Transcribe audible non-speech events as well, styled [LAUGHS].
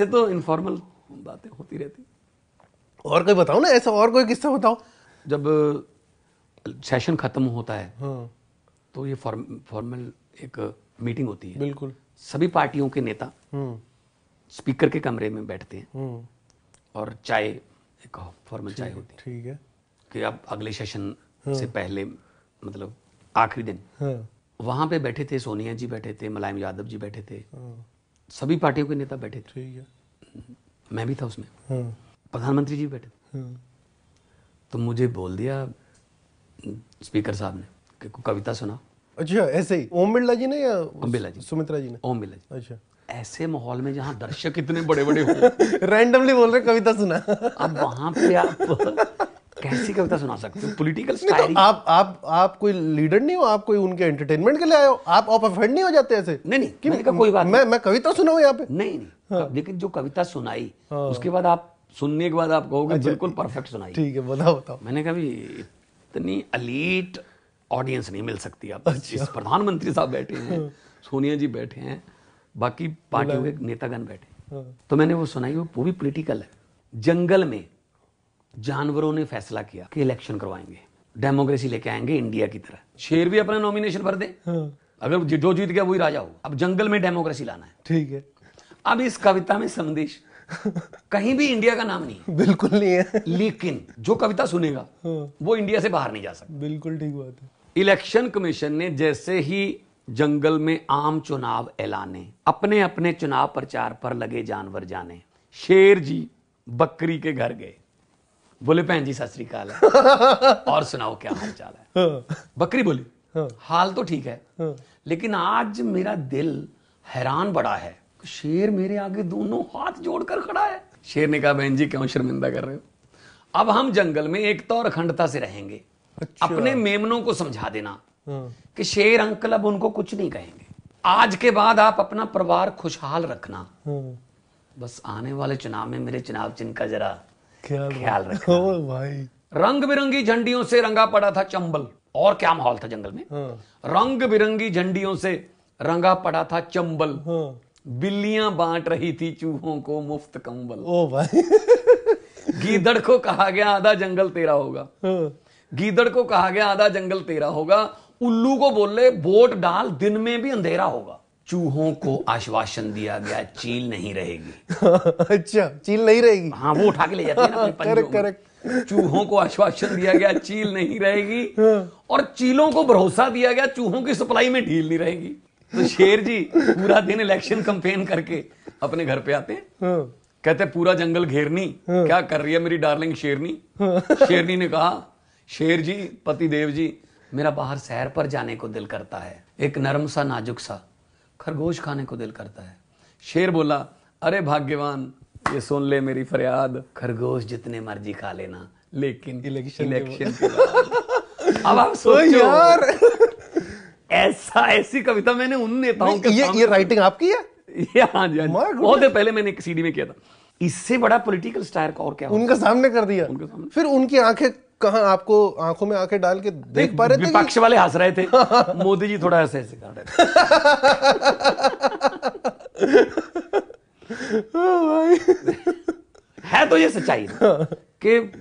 ऐसे तो इनफॉर्मल बातें होती रहती और कोई बताओ ना ऐसा और कोई किस्सा बताओ जब सेशन खत्म होता है हाँ। तो ये फॉर्मल एक मीटिंग होती है बिल्कुल सभी पार्टियों के नेता स्पीकर हाँ। के कमरे में बैठते हैं हाँ। और चाय एक फॉर्मल चाय होती है ठीक है कि आप अगले सेशन हाँ। से पहले मतलब आखिरी दिन हाँ। वहां पे बैठे थे सोनिया जी बैठे थे मुलायम यादव जी बैठे थे हाँ। सभी पार्टियों के नेता बैठे थे मैं भी था उसमें हाँ। प्रधानमंत्री जी बैठे हाँ। तो मुझे बोल दिया स्पीकर साहब ने कि कविता सुना अच्छा ऐसे ही ओम बिरला जी ने या ओम बिरला जी सुमित्रा जी ने ओम बिरला जी अच्छा ऐसे माहौल में जहाँ दर्शक [LAUGHS] इतने बड़े बड़े हो रैंडमली बोल रहे कविता सुना अब वहां पे आप [LAUGHS] कैसी कविता सुना सकते हो पॉलिटिकल तो आप आप आप कोई लीडर नहीं हो आप कोई उनके एंटरटेनमेंट के लिए आए हो आप आप अफेंड नहीं हो जाते ऐसे नहीं नहीं कि मैंने कोई बात मैं मैं कविता सुनाऊं यहाँ पे नहीं नहीं हाँ। लेकिन जो कविता सुनाई हाँ। उसके बाद आप सुनने के बाद आप कहोगे अच्छा, बिल्कुल परफेक्ट सुनाई ठीक है बताओ बताओ मैंने कभी इतनी अलीट ऑडियंस नहीं मिल सकती आप अच्छा। प्रधानमंत्री साहब बैठे हैं हाँ। सोनिया जी बैठे हैं बाकी पार्टियों के नेतागण बैठे तो मैंने वो सुनाई वो भी पोलिटिकल है जंगल में जानवरों ने फैसला किया कि इलेक्शन करवाएंगे डेमोक्रेसी लेके आएंगे इंडिया की तरह शेर भी अपना नॉमिनेशन भर दे हाँ। अगर जो जीत गया वही राजा हो अब जंगल में डेमोक्रेसी लाना है ठीक है अब इस कविता में संदेश कहीं भी इंडिया का नाम नहीं बिल्कुल नहीं है लेकिन जो कविता सुनेगा हाँ। वो इंडिया से बाहर नहीं जा सकता बिल्कुल ठीक बात है इलेक्शन कमीशन ने जैसे ही जंगल में आम चुनाव ऐलाने अपने अपने चुनाव प्रचार पर लगे जानवर जाने शेर जी बकरी के घर गए बोले भैन जी सत [LAUGHS] और सुनाओ क्या हाल चाल है हाँ। बकरी बोली हाँ। हाल तो ठीक है हाँ। लेकिन आज मेरा दिल हैरान बड़ा है शेर मेरे आगे दोनों हाथ जोड़कर खड़ा है शेर ने कहा बहन जी क्यों शर्मिंदा कर रहे हो अब हम जंगल में एकता तो और अखंडता से रहेंगे अच्छा। अपने मेमनों को समझा देना कि शेर अंकल अब उनको कुछ नहीं कहेंगे आज के बाद आप अपना परिवार खुशहाल रखना बस आने वाले चुनाव में मेरे चुनाव चिन्ह का जरा ख्याल रखना भाई रंग बिरंगी झंडियों से रंगा पड़ा था चंबल और क्या माहौल था जंगल में हाँ। रंग बिरंगी झंडियों से रंगा पड़ा था चंबल हाँ। बिल्लियां बांट रही थी चूहों को मुफ्त कंबल ओ भाई गीदड़ को कहा गया आधा जंगल तेरा होगा हाँ। गीदड़ को कहा गया आधा जंगल तेरा होगा उल्लू को बोले बोट डाल दिन में भी अंधेरा होगा चूहों को आश्वासन दिया गया चील नहीं रहेगी [LAUGHS] अच्छा चील नहीं रहेगी हाँ वो उठा के ले जाते हैं करेक्ट करेक्ट चूहों को आश्वासन दिया गया चील नहीं रहेगी [LAUGHS] हाँ। और चीलों को भरोसा दिया गया चूहों की सप्लाई में ढील नहीं रहेगी तो शेर जी पूरा दिन इलेक्शन कंपेन करके अपने घर पे आते हैं हाँ। कहते पूरा जंगल घेरनी हाँ। क्या कर रही है मेरी डार्लिंग शेरनी [LAUGHS] शेरनी ने कहा शेर जी पति देव जी मेरा बाहर शहर पर जाने को दिल करता है एक नरम सा नाजुक सा खरगोश खाने को दिल करता है शेर बोला अरे भाग्यवान ये सुन ले मेरी फरियाद खरगोश जितने मर्जी खा लेना लेकिन इलेक्शन इलेक्शन अब आप [LAUGHS] सोचो यार ऐसा ऐसी कविता मैंने उन नेताओं के ये ये राइटिंग आपकी है ये हाँ जी हाँ बहुत देर पहले मैंने एक सीडी में किया था इससे बड़ा पॉलिटिकल स्टायर का और क्या उनका सामने कर दिया उनके सामने फिर उनकी आंखें कहा आपको आंखों में आंखें डाल के देख पा रहे थे विपक्ष वाले हंस रहे थे [LAUGHS] मोदी जी थोड़ा ऐसे ऐसे कर रहे थे [LAUGHS] है तो ये सच्चाई कि